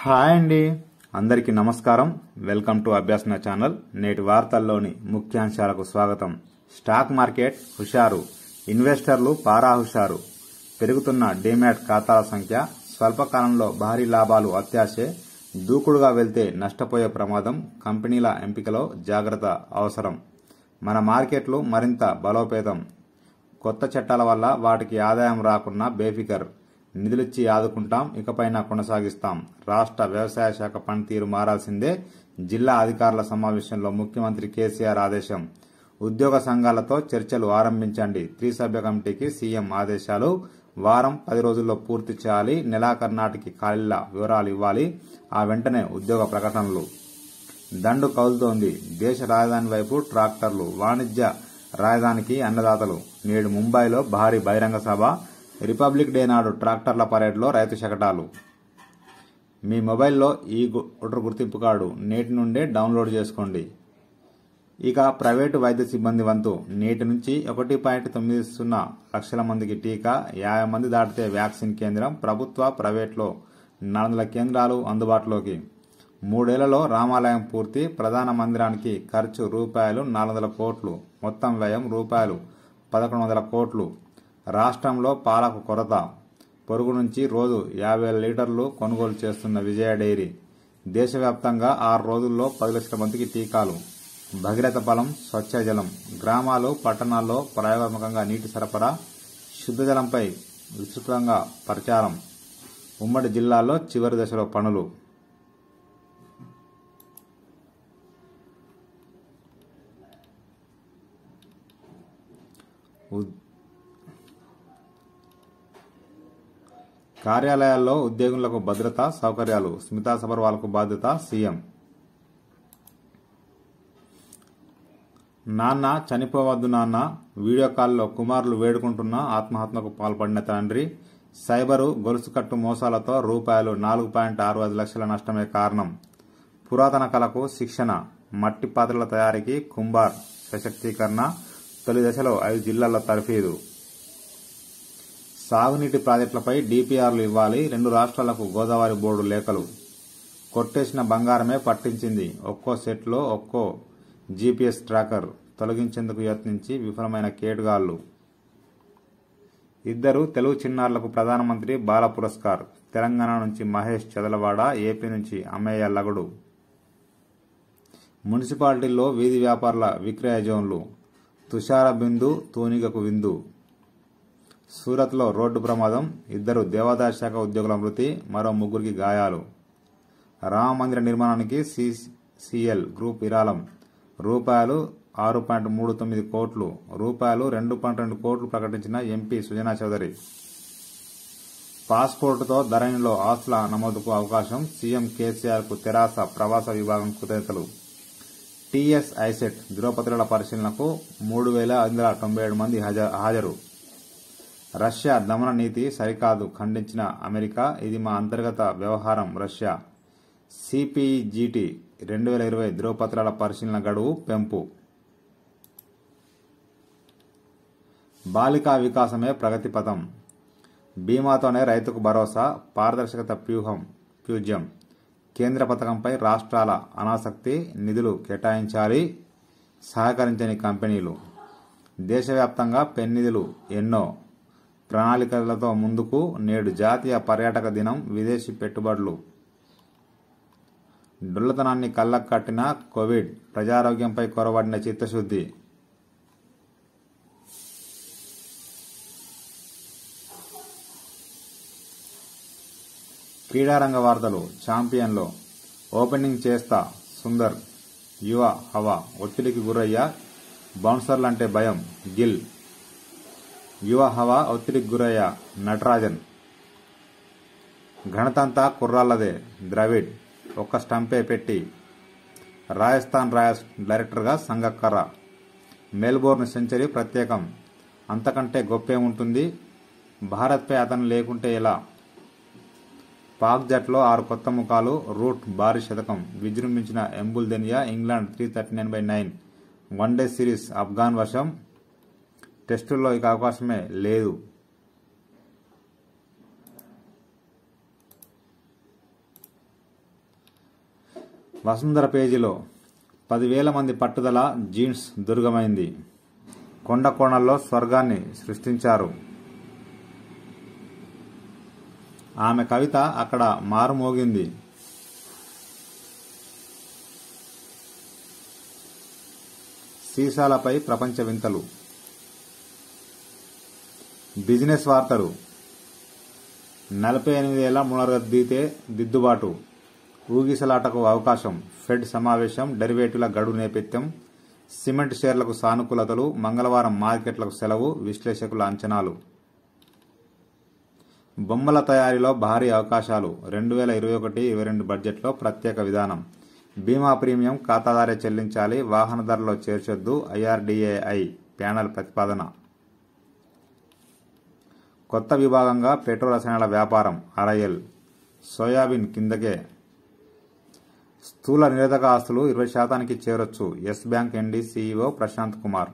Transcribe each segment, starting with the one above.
hi అండి అందరికీ నమస్కారం వెల్కమ్ టు అభ్యాసన ఛానల్ నేటి వార్తల్లోని ముఖ్యాంశాలకు స్వాగతం స్టాక్ మార్కెట్ హుషారు ఇన్వెస్టర్లు పారా హుషారు పెరుగుతున్న డిమాట్ ఖాతాల సంఖ్య స్వల్పకాలంలో భారీ లాభాలు అత్యాశే దూకుడుగా వెళ్తే నష్టపోయే ప్రమాదం కంపెనీల ఎంపికలో జాగ్రత్త అవసరం మన మార్కెట్లు మరింత బలోపేతం కొత్త చట్టాల వల్ల వాటికి ఆదాయం రాకున్నా బేఫికర్ నిధులిచ్చి ఆదుకుంటాం ఇకపైన కొనసాగిస్తాం రాష్ట్ర వ్యవసాయ శాఖ పనితీరు మారాల్సిందే జిల్లా అధికారుల సమావేశంలో ముఖ్యమంత్రి కేసీఆర్ ఆదేశం ఉద్యోగ సంఘాలతో చర్చలు ఆరంభించండి త్రిసభ్య కమిటీకి సీఎం ఆదేశాలు వారం పది రోజుల్లో పూర్తి చేయాలి నాటికి ఖాళీల వివరాలు ఇవ్వాలి ఆ వెంటనే ఉద్యోగ ప్రకటనలు దండు కదులుతోంది దేశ రాజధాని వైపు ట్రాక్టర్లు వాణిజ్య రాజధానికి అన్నదాతలు నేడు ముంబైలో భారీ బహిరంగ సభ రిపబ్లిక్ డే నాడు ట్రాక్టర్ల పరేడ్లో రైతు శకటాలు మీ మొబైల్లో ఈ ఓటర్ గుర్తింపు కార్డు నేటి నుండే డౌన్లోడ్ చేసుకోండి ఇక ప్రైవేటు వైద్య సిబ్బంది వంతు నేటి నుంచి ఒకటి పాయింట్ తొమ్మిది సున్నా లక్షల మందికి టీకా యాభై మంది దాటితే వ్యాక్సిన్ కేంద్రం ప్రభుత్వ ప్రైవేట్లో నాలుగు కేంద్రాలు అందుబాటులోకి మూడేళ్లలో రామాలయం పూర్తి ప్రధాన మందిరానికి ఖర్చు రూపాయలు నాలుగు వందల కోట్లు మొత్తం వ్యయం రూపాయలు పదకొండు వందల కోట్లు రాష్ట్రంలో పాలకు కొరత పొరుగు నుంచి రోజు యాభై లీటర్లు కొనుగోలు చేస్తున్న విజయ డైరీ దేశవ్యాప్తంగా ఆరు రోజుల్లో పది లక్షల మందికి టీకాలు భగీరథ బలం స్వచ్ఛ జలం గ్రామాలు పట్టణాల్లో ప్రయోగాత్మకంగా నీటి సరఫరా శుద్ధజలంపై విస్తృతంగా ప్రచారం ఉమ్మడి జిల్లాలో చివరి దశలో పనులు ఉద్ కార్యాలయాల్లో ఉద్యోగులకు భద్రత సౌకర్యాలు స్మితా సబర్వాల్కు బాధ్యత సీఎం నాన్న చనిపోవద్దు నాన్న వీడియో కాల్లో కుమారులు వేడుకుంటున్న ఆత్మహత్యకు పాల్పడిన తండ్రి సైబరు గొలుసుకట్టు మోసాలతో రూపాయలు నాలుగు పాయింట్ ఆరు ఐదు లక్షల నష్టమే కారణం పురాతన కళకు శిక్షణ మట్టి పాత్రల తయారీకి కుంభార్ సశక్తీకరణ తొలి దశలో ఐదు జిల్లాల్లో తర్ఫీదు సాగునీటి ప్రాజెక్టులపై డీపీఆర్లు ఇవ్వాలి రెండు రాష్ట్రాలకు గోదావరి బోర్డు లేఖలు కొట్టేసిన బంగారమే పట్టించింది ఒక్కో సెట్లో ఒక్కో జీపీఎస్ ట్రాకర్ తొలగించేందుకు యత్నించి విఫలమైన కేటుగాళ్లు ఇద్దరు తెలుగు చిన్నారులకు ప్రధానమంత్రి బాల పురస్కార్ తెలంగాణ నుంచి మహేష్ చదలవాడ ఏపీ నుంచి అమ్మయ్య లగడు మున్సిపాలిటీల్లో వీధి వ్యాపారుల విక్రయ జోన్లు తుషార బిందు తోనిగకు విందు సూరత్లో రోడ్డు ప్రమాదం ఇద్దరు దేవాదాయ శాఖ ఉద్యోగుల మృతి మరో ముగ్గురికి గాయాలు రామ మందిర నిర్మాణానికి సిసిఎల్ గ్రూప్ విరాళం రూపాయలు ఆరు పాయింట్ మూడు తొమ్మిది కోట్లు రూపాయలు రెండు పాయింట్ రెండు కోట్లు ప్రకటించిన ఎంపీ సుజనా చౌదరి పాస్పోర్టుతో ధరణిలో ఆస్తుల నమోదుకు అవకాశం సీఎం కేసీఆర్కు తెరాస ప్రవాస విభాగం కృతజ్ఞతలు టీఎస్ ఐసెట్ ద్రౌపదుల పరిశీలనకు మూడు వేల ఐదు వందల తొంభై ఏడు మంది హాజరు రష్యా దమన నీతి సరికాదు ఖండించిన అమెరికా ఇది మా అంతర్గత వ్యవహారం రష్యా సిపిజిటి రెండు వేల ఇరవై ధృవపత్రాల పరిశీలన గడువు పెంపు బాలికా వికాసమే ప్రగతి పథం బీమాతోనే రైతుకు భరోసా పారదర్శకత వ్యూహం ప్యూజ్యం కేంద్ర పథకంపై రాష్ట్రాల అనాసక్తి నిధులు కేటాయించాలి సహకరించని కంపెనీలు దేశవ్యాప్తంగా పెన్నిధులు ఎన్నో ప్రణాళికలతో ముందుకు నేడు జాతీయ పర్యాటక దినం విదేశీ పెట్టుబడులు డొల్లతనాన్ని కళ్ళకు కట్టిన కోవిడ్ ప్రజారోగ్యంపై కొరబడిన చిత్తశుద్ధి క్రీడారంగ వార్తలు ఛాంపియన్లో ఓపెనింగ్ చేస్తా సుందర్ యువ హవా ఒత్తిడికి గురయ్యా బౌన్సర్లంటే భయం గిల్ యువ హవా ఒత్తిడికి గురయ్య నటరాజన్ ఘనతంతా కుర్రాళ్ళదే ద్రవిడ్ ఒక్క స్టంపే పెట్టి రాజస్థాన్ రాయల్స్ డైరెక్టర్గా సంగక్కర మెల్బోర్న్ సెంచరీ ప్రత్యేకం అంతకంటే గొప్పే ఉంటుంది భారత్పై అతను లేకుంటే ఎలా పాక్ జట్లో ఆరు కొత్త ముఖాలు రూట్ భారీ శతకం విజృంభించిన Embuldeniya England three thirty nine by nine one day series Afghan వశం టెస్టుల్లో ఇక అవకాశమే లేదు వసుంధర పేజీలో పదివేల మంది పట్టుదల జీన్స్ దుర్గమైంది కొండ కోణల్లో స్వర్గాన్ని సృష్టించారు ఆమె కవిత అక్కడ మారుమోగింది సీసాలపై ప్రపంచ వింతలు బిజినెస్ వార్తలు నలభై ఎనిమిది ఎనిమిదేళ్ల మునరద్దీతే దిద్దుబాటు ఊగిసలాటకు అవకాశం ఫెడ్ సమావేశం డెరివేటివ్ల గడువు నేపథ్యం సిమెంట్ షేర్లకు సానుకూలతలు మంగళవారం మార్కెట్లకు సెలవు విశ్లేషకుల అంచనాలు బొమ్మల తయారీలో భారీ అవకాశాలు రెండు వేల ఇరవై ఒకటి ఇరవై రెండు బడ్జెట్లో ప్రత్యేక విధానం బీమా ప్రీమియం ఖాతాదారే చెల్లించాలి వాహన ధరలో చేర్చొద్దు ఐఆర్డీఏఐ ప్యానల్ ప్రతిపాదన కొత్త విభాగంగా పెట్రో రసాయనాల వ్యాపారం ఆర్ఐఎల్ సోయాబీన్ కిందకే స్థూల నిరోధక ఆస్తులు ఇరవై శాతానికి చేరొచ్చు Yes bank MD CEO Prashant Kumar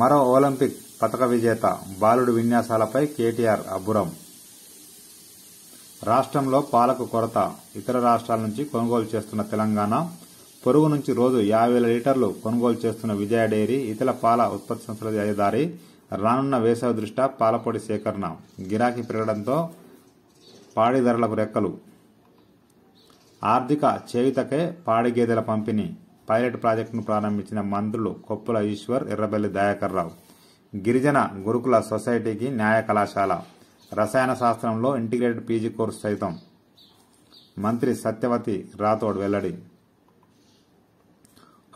మరో ఒలింపిక్ పథక విజేత బాలుడు విన్యాసాలపై కేటీఆర్ అబ్బురం రాష్ట్రంలో పాలకు కొరత ఇతర రాష్ట్రాల నుంచి కొనుగోలు చేస్తున్న తెలంగాణ పొరుగు నుంచి రోజు యాభై లీటర్లు కొనుగోలు చేస్తున్న విజయ డైరీ ఇతర పాల ఉత్పత్తి సంస్థల యజదారి రానున్న వేసవి దృష్ట్యా పాలపొడి సేకరణ గిరాకీ పెరగడంతో పాడి ధరలకు రెక్కలు ఆర్థిక చేయుతకే పాడి గేదెల పంపిణీ పైలట్ ప్రాజెక్టును ప్రారంభించిన మంత్రులు కొప్పుల ఈశ్వర్ ఎర్రబెల్లి దయాకర్ రావు గిరిజన గురుకుల సొసైటీకి న్యాయ కళాశాల రసాయన శాస్త్రంలో ఇంటిగ్రేటెడ్ పీజీ కోర్సు సైతం మంత్రి సత్యవతి రాథోడ్ వెల్లడి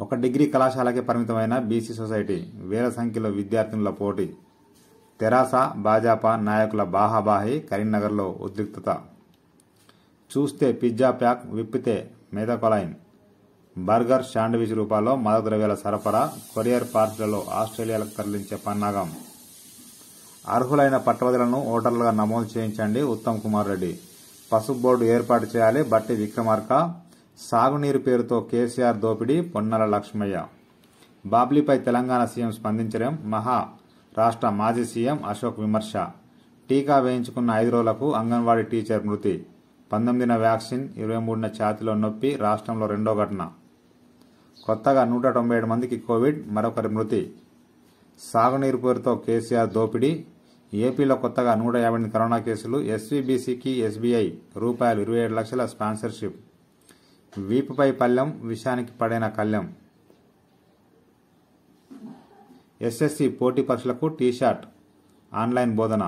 ఒక డిగ్రీ కళాశాలకే పరిమితమైన బీసీ సొసైటీ వేల సంఖ్యలో విద్యార్థినుల పోటీ తెరాస భాజపా నాయకుల బాహాబాహి కరీంనగర్లో ఉద్రిక్తత చూస్తే పిజ్జా ప్యాక్ విప్పితే మేదకొలైన్ బర్గర్ శాండ్విచ్ రూపాల్లో మాదక ద్రవ్యాల సరఫరా కొరియర్ పార్సళ్లలో ఆస్ట్రేలియాలకు తరలించే పన్నాగం అర్హులైన పట్టవదులను ఓటర్లుగా నమోదు చేయించండి ఉత్తమ్ కుమార్ రెడ్డి పసుపు బోర్డు ఏర్పాటు చేయాలి బట్టి విక్రమార్క సాగునీరు పేరుతో కేసీఆర్ దోపిడీ పొన్నల లక్ష్మయ్య బాబ్లీపై తెలంగాణ సీఎం స్పందించడం మహా రాష్ట్ర మాజీ సీఎం అశోక్ విమర్శ టీకా వేయించుకున్న ఐదు రోజులకు అంగన్వాడీ టీచర్ మృతి పంతొమ్మిదిన వ్యాక్సిన్ ఇరవై మూడున ఛాతిలో నొప్పి రాష్ట్రంలో రెండో ఘటన కొత్తగా నూట తొంభై ఏడు మందికి కోవిడ్ మరొకరి మృతి సాగునీరు పేరుతో కేసీఆర్ దోపిడీ ఏపీలో కొత్తగా నూట యాభై కరోనా కేసులు ఎస్వీబీసీకి ఎస్బీఐ రూపాయలు ఇరవై ఏడు లక్షల స్పాన్సర్షిప్ వీపుపై పల్లెం విషానికి పడైన కళ్ళెం ఎస్ఎస్సి పోటీ పరీక్షలకు టీషర్ట్ ఆన్లైన్ బోధన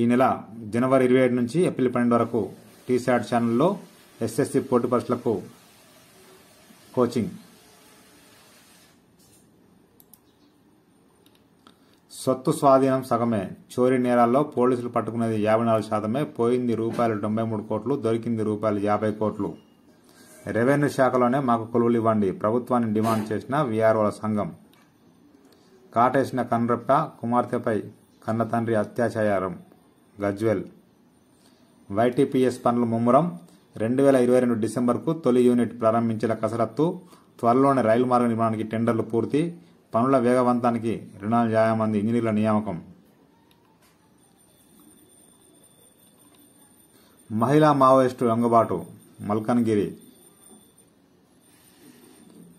ఈ నెల జనవరి ఇరవై ఏడు నుంచి ఏప్రిల్ పన్నెండు వరకు టీషర్ట్ ఛానల్లో ఎస్ఎస్సి పోటీ పరీక్షలకు కోచింగ్ సొత్తు స్వాధీనం సగమే చోరీ నేరాల్లో పోలీసులు పట్టుకునేది యాభై నాలుగు శాతమే పోయింది రూపాయలు తొంభై మూడు కోట్లు దొరికింది రూపాయలు యాభై కోట్లు రెవెన్యూ శాఖలోనే మాకు కొలువులు ఇవ్వండి ప్రభుత్వాన్ని డిమాండ్ చేసిన విఆర్ఓల సంఘం కాటేసిన కన్రప్ప కుమార్తెపై కన్న తండ్రి అత్యాచారం గజ్వెల్ వైటీపీఎస్ పనులు ముమ్మరం రెండు వేల ఇరవై రెండు డిసెంబర్కు తొలి యూనిట్ ప్రారంభించిన కసరత్తు త్వరలోనే రైలు మార్గ నిర్మాణానికి టెండర్లు పూర్తి పనుల వేగవంతానికి రుణాలు యాభై ఇంజనీర్ల నియామకం మహిళా మావోయిస్టు లొంగబాటు మల్కన్గిరి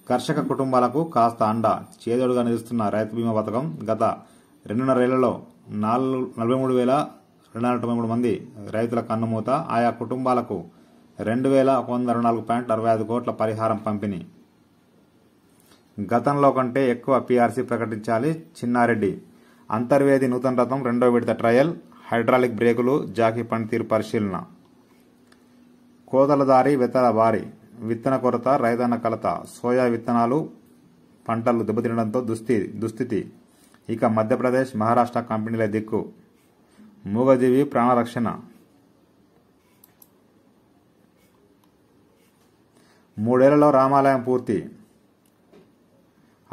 కర్షక కుటుంబాలకు కాస్త అండ చేదోడుగా నిలుస్తున్న రైతు బీమా పథకం గత రెండున్నరేళ్లలో నాలుగు నలభై మూడు వేల రెండు వందల తొంభై మూడు మంది రైతుల కన్నుమూత ఆయా కుటుంబాలకు రెండు వేల ఒక వంద నాలుగు పాయింట్ అరవై ఐదు కోట్ల పరిహారం పంపిణీ గతంలో కంటే ఎక్కువ పీఆర్సీ ప్రకటించాలి చిన్నారెడ్డి అంతర్వేది నూతన రథం రెండో విడత ట్రయల్ హైడ్రాలిక్ బ్రేకులు జాకీ పనితీరు పరిశీలన కోతలదారి విత్తన వారి విత్తన కొరత రైతన్న కలత సోయా విత్తనాలు పంటలు దెబ్బతినడంతో దుస్థి దుస్థితి ఇక మధ్యప్రదేశ్ మహారాష్ట్ర కంపెనీల దిక్కు మూగజీవి ప్రాణరక్షణ మూడేళ్లలో రామాలయం పూర్తి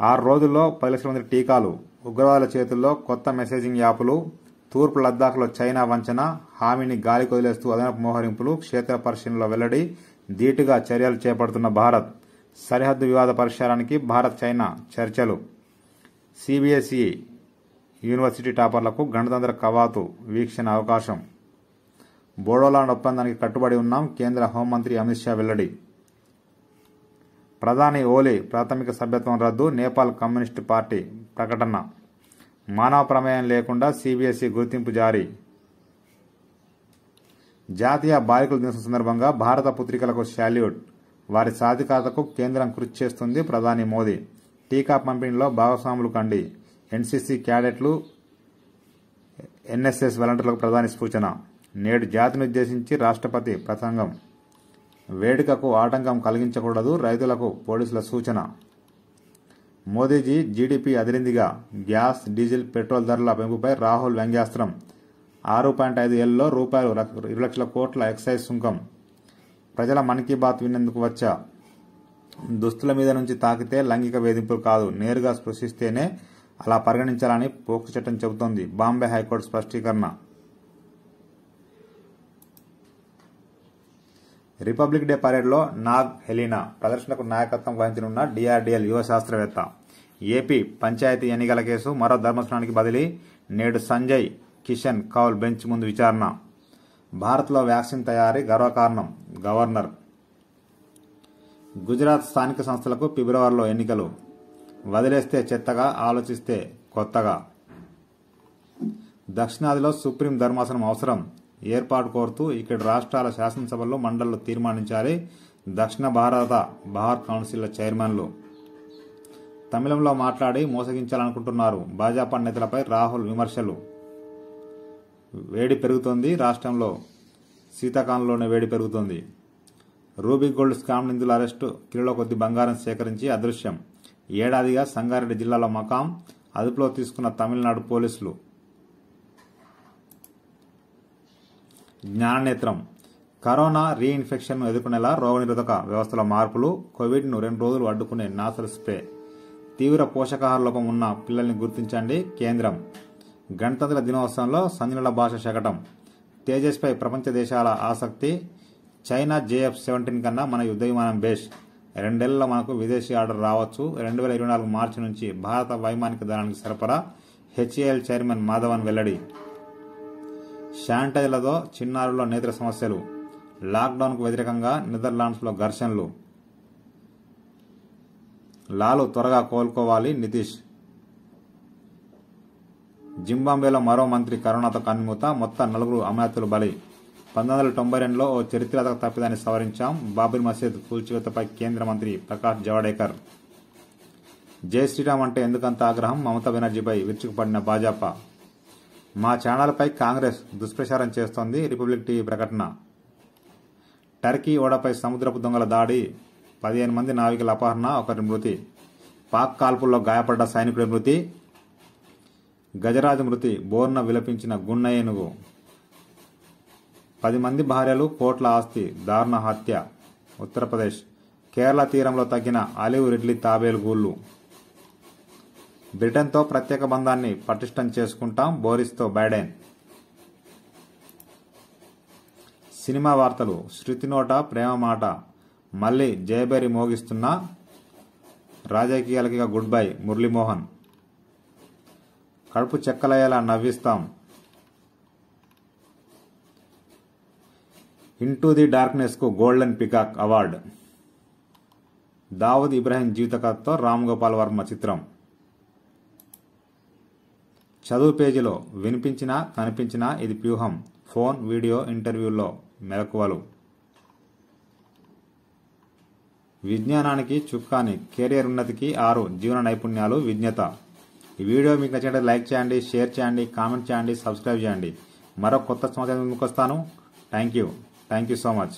ఆరు రోజుల్లో పది లక్షల మంది టీకాలు ఉగ్రవాదుల చేతుల్లో కొత్త మెసేజింగ్ యాప్లు తూర్పు లద్దాఖ్లో చైనా వంచన హామీని గాలి కొదిలేస్తూ అదనపు మోహరింపులు క్షేత్ర పరిశీలనలో వెల్లడి ధీటుగా చర్యలు చేపడుతున్న భారత్ సరిహద్దు వివాద పరిష్కారానికి భారత్ చైనా చర్చలు సిబిఎస్ఈ యూనివర్సిటీ టాపర్లకు గణతంత్ర కవాతు వీక్షణ అవకాశం బోడోలాండ్ ఒప్పందానికి కట్టుబడి ఉన్నాం కేంద్ర హోంమంత్రి అమిత్ షా వెల్లడి ప్రధాని ఓలీ ప్రాథమిక సభ్యత్వం రద్దు నేపాల్ కమ్యూనిస్టు పార్టీ ప్రకటన మానవ ప్రమేయం లేకుండా సిబిఎస్ఈ గుర్తింపు జారీ జాతీయ బాలికల దినోత్సవం సందర్భంగా భారత పుత్రికలకు శాల్యూట్ వారి సాధికారతకు కేంద్రం కృషి చేస్తుంది ప్రధాని మోదీ టీకా పంపిణీలో భాగస్వాములు కండి ఎన్సీసీ క్యాడెట్లు ఎన్ఎస్ఎస్ వాలంటీర్లకు ప్రధాని సూచన నేడు జాతిని ఉద్దేశించి రాష్ట్రపతి ప్రసంగం వేడుకకు ఆటంకం కలిగించకూడదు రైతులకు పోలీసుల సూచన మోదీజీ జీడీపీ అదిరిందిగా గ్యాస్ డీజిల్ పెట్రోల్ ధరల పెంపుపై రాహుల్ వ్యంగ్యాస్త్రం ఆరు పాయింట్ ఐదు ఏళ్ళలో రూపాయలు ఇరవై లక్షల కోట్ల ఎక్సైజ్ సుంకం ప్రజల మన్ కీ బాత్ విన్నందుకు వచ్చా దుస్తుల మీద నుంచి తాకితే లైంగిక వేధింపులు కాదు నేరుగా స్పృశిస్తేనే అలా పరిగణించాలని పోక్సు చట్టం చెబుతోంది బాంబే హైకోర్టు స్పష్టీకరణ రిపబ్లిక్ డే పరేడ్లో నాగ్ హెలీనా ప్రదర్శనకు నాయకత్వం వహించనున్న డిఆర్డీఎల్ యువ శాస్త్రవేత్త ఏపీ పంచాయతీ ఎన్నికల కేసు మరో ధర్మస్థానానికి బదిలీ నేడు సంజయ్ కిషన్ కౌల్ బెంచ్ ముందు విచారణ భారత్లో వ్యాక్సిన్ తయారీ గర్వకారణం గవర్నర్ గుజరాత్ స్థానిక సంస్థలకు ఫిబ్రవరిలో ఎన్నికలు వదిలేస్తే చెత్తగా ఆలోచిస్తే కొత్తగా దక్షిణాదిలో సుప్రీం ధర్మాసనం అవసరం ఏర్పాటు కోరుతూ ఇక్కడ రాష్ట్రాల శాసనసభల్లో మండళ్లు తీర్మానించాలి దక్షిణ భారత బహార్ కౌన్సిల్ల చైర్మన్లు తమిళంలో మాట్లాడి మోసగించాలనుకుంటున్నారు భాజపా నేతలపై రాహుల్ విమర్శలు వేడి పెరుగుతోంది రాష్ట్రంలో శీతాకాలంలోనే వేడి పెరుగుతోంది రూబీ గోల్డ్ స్కామ్ నిందుల అరెస్టు కిలో కొద్ది బంగారం సేకరించి అదృశ్యం ఏడాదిగా సంగారెడ్డి జిల్లాలో మకాం అదుపులో తీసుకున్న తమిళనాడు పోలీసులు జ్ఞాననేత్రం కరోనా రీఇన్ఫెక్షన్ను ఎదుర్కొనేలా రోగనిరోధక వ్యవస్థలో మార్పులు కోవిడ్ను రెండు రోజులు అడ్డుకునే నాసల్ స్ప్రే తీవ్ర పోషకాహార లోపం ఉన్న పిల్లల్ని గుర్తించండి కేంద్రం గణతంత్ర దినోత్సవంలో సంజ్ఞల భాష శకటం తేజస్పై ప్రపంచ దేశాల ఆసక్తి చైనా జేఎఫ్ సెవెంటీన్ కన్నా మన యుద్ధ విమానం బేష్ రెండేళ్లలో మనకు విదేశీ ఆర్డర్ రావచ్చు రెండు వేల ఇరవై నాలుగు మార్చి నుంచి భారత వైమానిక దళానికి సరఫరా హెచ్ఏఎల్ చైర్మన్ మాధవన్ వెల్లడి శానిటైజర్లతో చిన్నారుల్లో నేత్ర సమస్యలు లాక్డౌన్కు వ్యతిరేకంగా నెదర్లాండ్స్లో ఘర్షణలు లాలు త్వరగా కోలుకోవాలి నితీష్ జింబాబ్వేలో మరో మంత్రి కరోనాతో కన్నుమూత మొత్తం నలుగురు అమాయత్తులు బలి పంతొమ్మిది వందల తొంభై రెండులో ఓ చరిత్ర తప్పిదాన్ని సవరించాం బాబ్రీ మసీద్ కూల్చివేతపై కేంద్ర మంత్రి ప్రకాష్ జవడేకర్ జై శ్రీరామ్ అంటే ఎందుకంత ఆగ్రహం మమతా బెనర్జీపై విరుచుకుపడిన భాజపా మా ఛానల్పై కాంగ్రెస్ దుష్ప్రచారం చేస్తోంది రిపబ్లిక్ టీవీ ప్రకటన టర్కీ ఓడపై సముద్రపు దొంగల దాడి పదిహేను మంది నావికుల అపహరణ ఒకరి మృతి పాక్ కాల్పుల్లో గాయపడ్డ సైనికుడి మృతి గజరాజు మృతి బోర్న విలపించిన గున్నయేనుగు పది మంది భార్యలు కోట్ల ఆస్తి దారుణ హత్య ఉత్తరప్రదేశ్ కేరళ తీరంలో తగ్గిన అలివ్ రెడ్లీ తాబేలు గూళ్ళు బ్రిటన్తో ప్రత్యేక బంధాన్ని పటిష్టం చేసుకుంటాం బోరిస్తో బైడెన్ సినిమా వార్తలు శృతి నోట ప్రేమ మాట మళ్ళీ జయబేరి మోగిస్తున్న రాజకీయాలకి గుడ్ బై మురళీమోహన్ కడుపు చెక్కలయ్యేలా నవ్విస్తాం ఇంటూ ది డార్క్నెస్కు golden peacock award Dawood Ibrahim జీవిత కథతో రామ్ గోపాల్ వర్మ చిత్రం చదువు పేజీలో వినిపించినా కనిపించినా ఇది వ్యూహం ఫోన్ వీడియో ఇంటర్వ్యూల్లో మెలకువలు విజ్ఞానానికి చుక్కాని కెరియర్ ఉన్నతికి ఆరు జీవన నైపుణ్యాలు విజ్ఞత ఈ వీడియో మీకు నచ్చినట్టు లైక్ చేయండి షేర్ చేయండి కామెంట్ చేయండి సబ్స్క్రైబ్ చేయండి మరో కొత్త సమాచారం ముందుకు వస్తాను thank you thank you so much